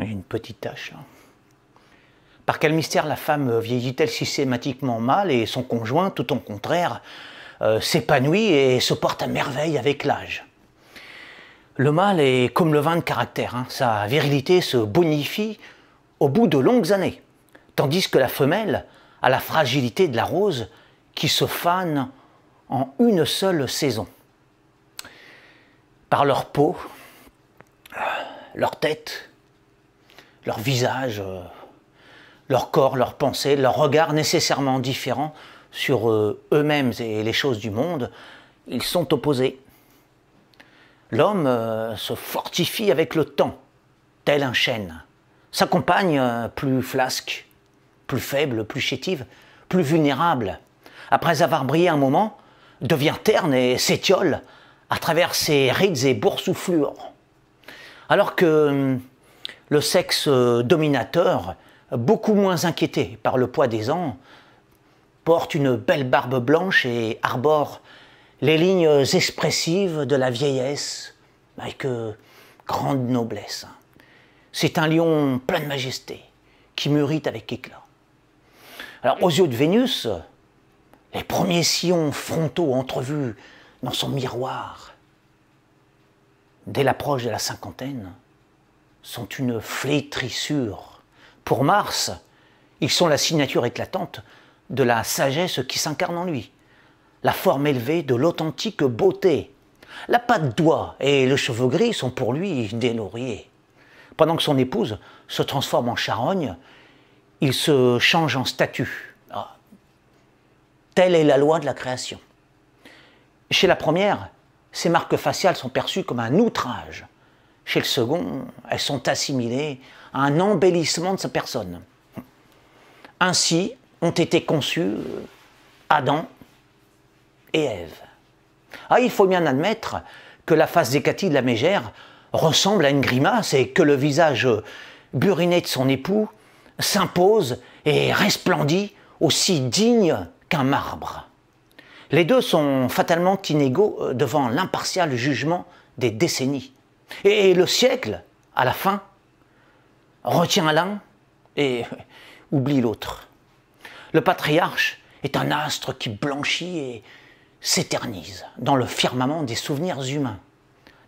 une petite tache. Hein. Par quel mystère la femme euh, vieillit-elle systématiquement mal et son conjoint, tout au contraire, euh, s'épanouit et se porte à merveille avec l'âge Le mâle est comme le vin de caractère, hein. sa virilité se bonifie au bout de longues années, tandis que la femelle a la fragilité de la rose qui se fane en une seule saison. Par leur peau, leur tête, leur visage, euh, leur corps, leurs pensées, leurs regards nécessairement différents sur euh, eux-mêmes et les choses du monde, ils sont opposés. L'homme euh, se fortifie avec le temps, tel un chêne. Sa compagne, plus flasque, plus faible, plus chétive, plus vulnérable, après avoir brillé un moment, devient terne et s'étiole à travers ses rides et boursouflures. Alors que hum, le sexe euh, dominateur, beaucoup moins inquiété par le poids des ans, porte une belle barbe blanche et arbore les lignes expressives de la vieillesse avec euh, grande noblesse. C'est un lion plein de majesté qui mûrit avec éclat. Alors aux yeux de Vénus, les premiers sillons frontaux entrevus dans son miroir, dès l'approche de la cinquantaine, sont une flétrissure. Pour Mars, ils sont la signature éclatante de la sagesse qui s'incarne en lui, la forme élevée de l'authentique beauté. La patte d'oie et le cheveu gris sont pour lui des lauriers. Pendant que son épouse se transforme en charogne, il se change en statue. Ah. Telle est la loi de la création. Chez la première, ses marques faciales sont perçues comme un outrage, chez le second, elles sont assimilées à un embellissement de sa personne. Ainsi ont été conçus euh, Adam et Ève. Ah, il faut bien admettre que la face d'Ecati de la Mégère ressemble à une grimace et que le visage euh, buriné de son époux s'impose et resplendit aussi digne qu'un marbre. Les deux sont fatalement inégaux euh, devant l'impartial jugement des décennies. Et le siècle, à la fin, retient l'un et oublie l'autre. Le patriarche est un astre qui blanchit et s'éternise dans le firmament des souvenirs humains.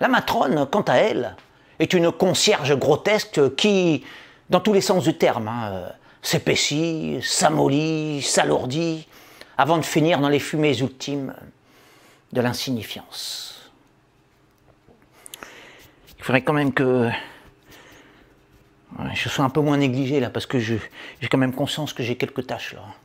La matrone, quant à elle, est une concierge grotesque qui, dans tous les sens du terme, hein, s'épaissit, s'amollit, s'alourdit, avant de finir dans les fumées ultimes de l'insignifiance. Il faudrait quand même que je sois un peu moins négligé là, parce que j'ai quand même conscience que j'ai quelques tâches là.